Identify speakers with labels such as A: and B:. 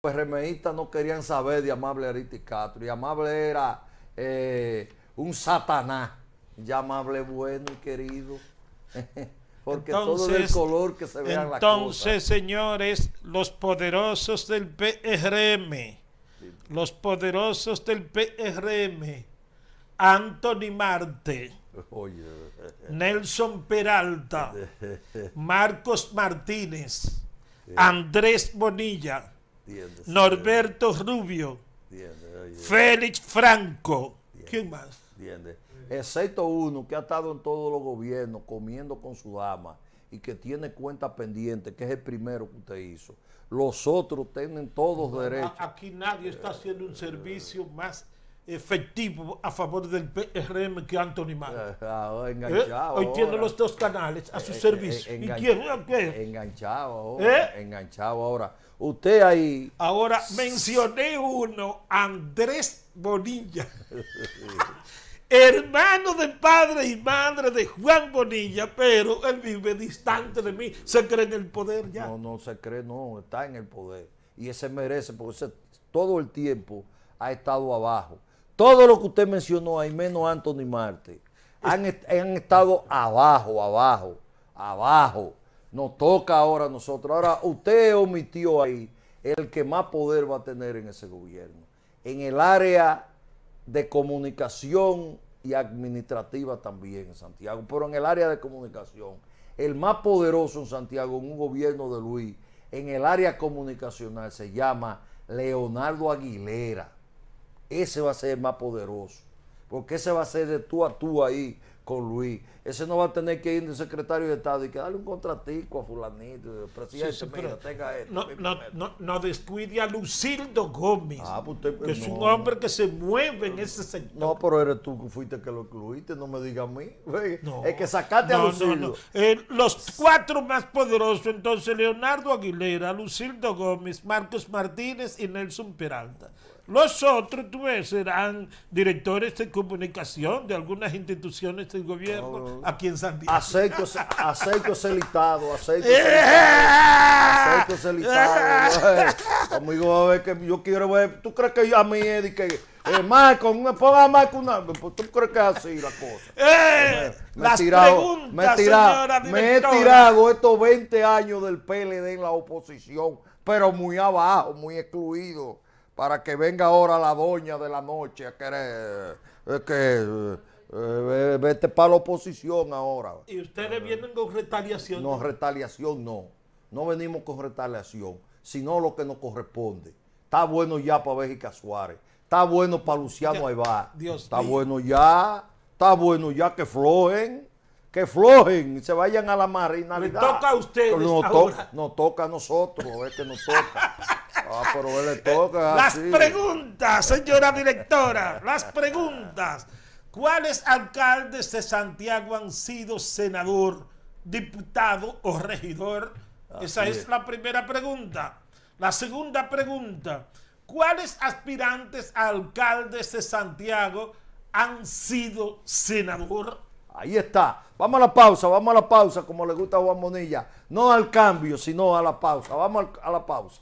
A: PRMistas pues, no querían saber de Amable Ariti Y Amable era eh, un satanás. y Amable bueno y querido. Porque entonces, todo el color que se vean la Entonces,
B: señores, los poderosos del PRM, los poderosos del PRM, Anthony Marte, Nelson Peralta, Marcos Martínez, Andrés Bonilla, Norberto Rubio, Félix Franco. ¿Quién
A: más? Excepto uno que ha estado en todos los gobiernos comiendo con su dama y que tiene cuenta pendiente, que es el primero que usted hizo. Los otros tienen todos derechos.
B: Aquí nadie está haciendo un servicio más efectivo a favor del
A: PRM que Antonio ah, ah, oh, eh, enganchado. Hoy tiene los
B: dos canales a su eh, eh, servicio. ¿Y quién?
A: Enganchado ahora. Enganchado ahora. Usted ahí. Ahora mencioné uno, Andrés Bonilla.
B: hermano de padre y madre de Juan Bonilla, pero él vive
A: distante de mí. ¿Se cree en el poder ya? No, no se cree, no, está en el poder. Y ese merece, porque todo el tiempo ha estado abajo todo lo que usted mencionó ahí, menos Anthony Marte, han, han estado abajo, abajo, abajo. Nos toca ahora a nosotros. Ahora, usted omitió ahí el que más poder va a tener en ese gobierno. En el área de comunicación y administrativa también en Santiago, pero en el área de comunicación. El más poderoso en Santiago, en un gobierno de Luis, en el área comunicacional, se llama Leonardo Aguilera ese va a ser más poderoso. Porque ese va a ser de tú a tú ahí con Luis. Ese no va a tener que ir de secretario de Estado y que darle un contratico a fulanito. Eh, presidente, tenga esto.
B: No, descuide a
A: Lucildo Gómez, ah, pues que es un hombre que se mueve en ese sector. No, pero eres tú que fuiste que lo incluiste, no me diga a mí. Es que sacaste a Lucildo. Eh, los
B: cuatro más poderosos, entonces, Leonardo Aguilera, Lucildo Gómez, Marcos Martínez y Nelson Peralta. Los otros, tú ves, serán directores de comunicación de algunas instituciones de gobierno aquí en Santiago. listado,
A: ese listado. listado. Aceito ese Amigo, ver que yo quiero ver. ¿Tú crees que a mí es que.? Eh, Marco, una, ponga pues, Marco ¿Tú crees que así la cosa? Eh, me, he tirado, me, tirado, me he tirado estos 20 años del PLD en la oposición, pero muy abajo, muy excluido, para que venga ahora la doña de la noche a querer. Eh, que eh, vete para la oposición ahora. ¿Y ustedes vienen con retaliación? No, retaliación no. No venimos con retaliación, sino lo que nos corresponde. Está bueno ya para Bélgica Suárez. Está bueno para Luciano Aybar.
B: Está bueno
A: ya. Está bueno ya que flojen. Que flojen. Se vayan a la marinalidad Nos toca a ustedes. Nos, toca a nosotros. Es que nos toca. Ah, pero toca. Las
B: preguntas, señora directora. Las preguntas. ¿Cuáles alcaldes de Santiago han sido senador, diputado o regidor? Esa es. la primera pregunta. La segunda pregunta, ¿cuáles aspirantes a alcaldes de Santiago han
A: sido senador? Ahí está. Vamos a la pausa, vamos a la pausa, como le gusta a Juan Monilla. No al cambio, sino a la pausa. Vamos a la pausa.